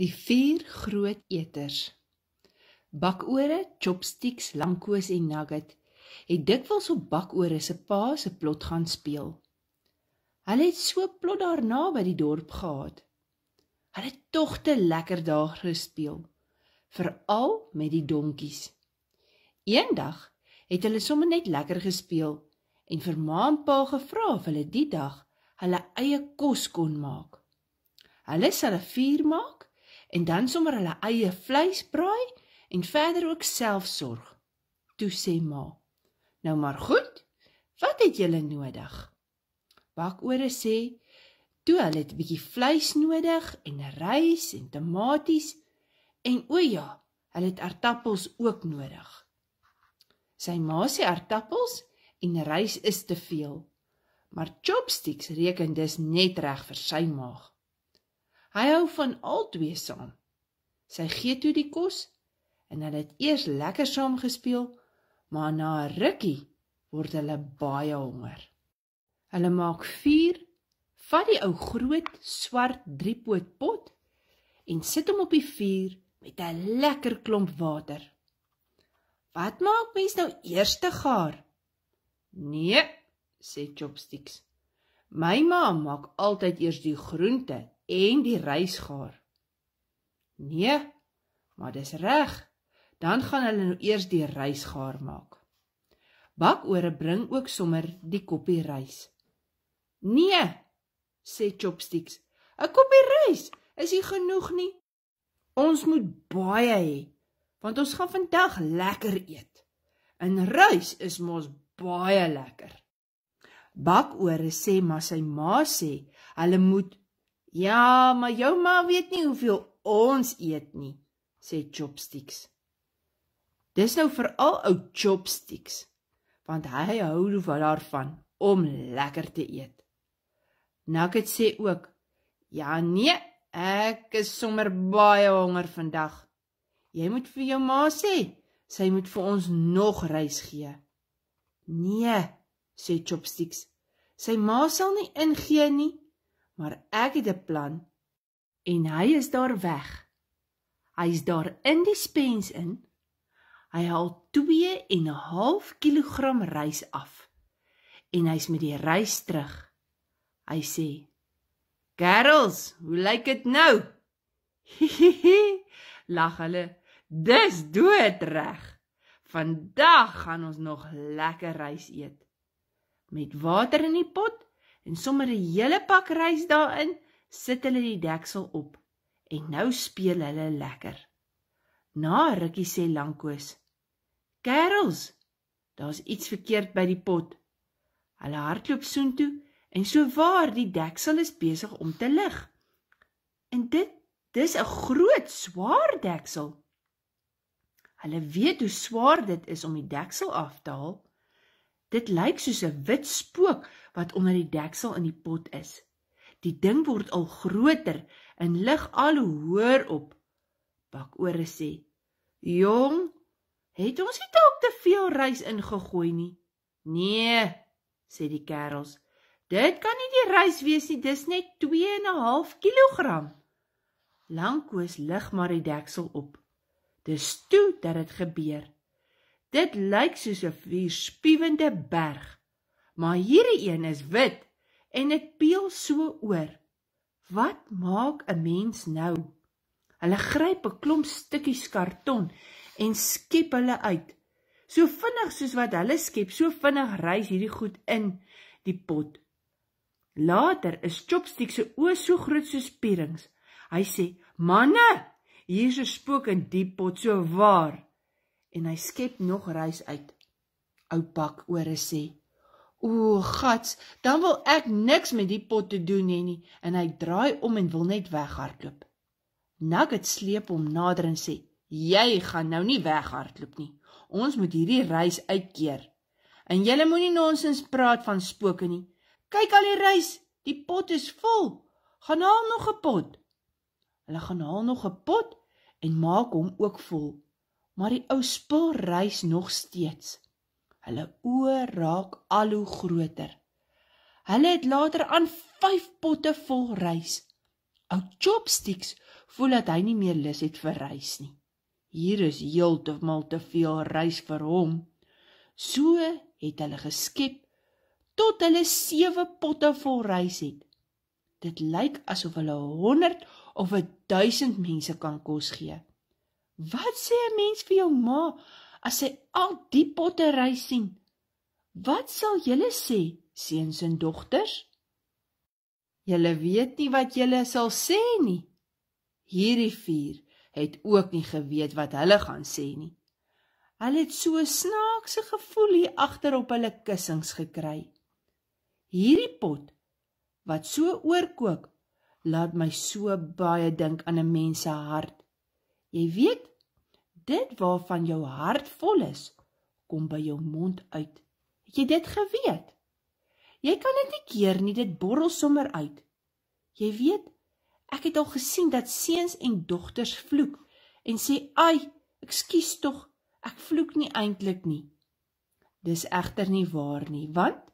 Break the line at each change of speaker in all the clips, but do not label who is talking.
Die vier groot eters. Bakore, chopsticks, lankoos en nugget het dikwels op bakore se pa se plot gaan speel. Hulle het so plot daarna by die dorp gehad. Hulle het tog te lekker daar gespeel, veral met die donkies. Eendag het hulle sommer net lekker gespeel en vir ma en pa gevra of hulle die dag hulle eie kos kon maak. Hulle sal 'n vuur maak en dan sommer hulle eie vleis braai en verder ook self sorg. Toe sê ma: "Nou maar goed. Wat het julle nodig?" Bakore sê: "Toe hulle het 'n bietjie vleis nodig en rys en tomaties en o ja, hulle het aartappels ook nodig." Sy ma sê aartappels en rys is te veel. Maar chopsticks reken dis net reg vir sy maag. Hy hou van al twee saam. Sy gee toe die kos en hulle het eers lekker saam gespeel, maar na 'n rukkie word hulle baie honger. Hulle maak vuur, vat die ou groot swart driepoot pot en sit hom op die vuur met 'n lekker klomp water. Wat maak mens nou eers te gaar? Nee, sê Chopsticks. My ma maak altyd eers die groente en die reisgaar. Nee, maar dis reg. Dan gaan hulle nou eers die reisgaar maak. Bakore bring ook sommer die koppie reis. Nee, sê Chopsticks. 'n Koppie reis is nie genoeg nie. Ons moet baie hê, want ons gaan vandag lekker eet. En reis is mos baie lekker. Bakore sê maar sy ma sê hulle moet Ja, maar jou ma weet nie hoeveel ons eet nie, sê Chopsticks. Dis nou veral ou Chopsticks, want hy hou van daarvan om lekker te eet. Nugget sê ook: "Ja nee, ek is sommer baie honger vandag. Jy moet vir jou ma sê, sy moet vir ons nog rys gee." "Nee," sê Chopsticks. "Sy ma sal nie ingee nie." maar ek het 'n plan en hy is daar weg. Hy is daar in die spens in. Hy haal 2 en 'n half kilogram rys af en hy's met die rys terug. Hy sê: "Girls, hoe lyk dit nou?" Lag hulle. Dis dood reg. Vandag gaan ons nog lekker rys eet. Met water in die pot en sommer 'n hele pak rys daarin, sit hulle die deksel op en nou speel hulle lekker. Na rukkie sê Lankoos: "Kerels, daar's iets verkeerd by die pot." Hulle hardloop soontoe en so waar die deksel is besig om te lig. En dit dis 'n groot swaar deksel. Hulle weet hoe swaar dit is om die deksel af te haal. Dit lyk soos 'n wit spook wat onder die deksel in die pot is. Die ding word al groter en lig al hoër op. Bakore sê: "Jong, het ons nie dalk te veel rys ingegooi nie?" "Nee," sê die kerels. "Dit kan nie die rys wees nie, dis net 2.5 kg." Lankoos lig maar die deksel op. Dis toe dat dit gebeur. Dit lyk soos 'n spiewende berg, maar hierdie een is wit en dit peel so oor. Wat maak 'n mens nou? Hulle gryp 'n klomp stukkies karton en skep hulle uit. So vinnig soos wat hulle skep, so vinnig rys hierdie goed in die pot. Later is Chopstick se oë so groot soos pierings. Hy sê: "Manne, hier is 'n spook in die pot, so waar." en hy skep nog rys uit. Ou pak oor en sê: "O, gats, dan wil ek niks met die pot te doen hê nie." En hy draai om en wil net weghardloop. Nugget sleep hom nader en sê: "Jy gaan nou nie weghardloop nie. Ons moet hierdie rys uitkeer. En jy moenie nonsens praat van spooke nie. Kyk al die rys, die pot is vol. Gaan haal nog 'n pot." Hulle gaan haal nog 'n pot en maak hom ook vol maar die ou spul reis nog steeds. Hulle oë raak al hoe groter. Hulle het later aan 5 potte vol rys. Ou Chopsticks voel dat hy nie meer lus het vir rys nie. Hier is heeltemal te veel rys vir hom. So het hulle geskep tot hulle 7 potte vol rys het. Dit lyk asof hulle 100 of 1000 mense kan kos gee. Wat sê 'n mens vir jou ma as sy al die potte ry sien? Wat sal julle sê, seuns en dogters? Julle weet nie wat julle sal sê nie. Hierdie vier het ook nie geweet wat hulle gaan sê nie. Hulle het so snaakse gevoel hier agter op hulle kussings gekry. Hierdie pot wat so oorkook, laat my so baie dink aan 'n mens se hart. Jy weet, dit waarvan jou hart vol is, kom by jou mond uit. Het jy dit geweet? Jy kan dit nie keer nie, dit borrel sommer uit. Jy weet, ek het al gesien dat seuns en dogters vloek en sê, "Ai, ekskuus tog, ek vloek nie eintlik nie." Dis egter nie waar nie, want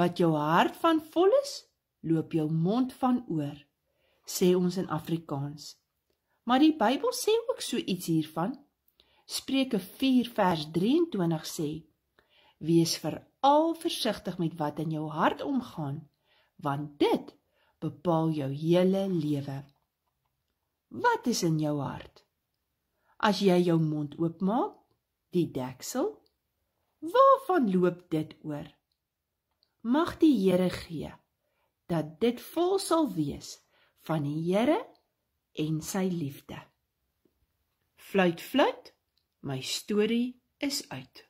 wat jou hart van vol is, loop jou mond van oor, sê ons in Afrikaans. Maar die Bybel sê ook so iets hiervan. Spreuke 4 vers 23 sê: Wees veral versigtig met wat in jou hart omgaan, want dit bepaal jou hele lewe. Wat is in jou hart? As jy jou mond oopmaak, die deksel, waarvan loop dit oor? Mag die Here gee dat dit vol sal wees van die Here en sy liefde. Fluit, fluit, my storie is uit.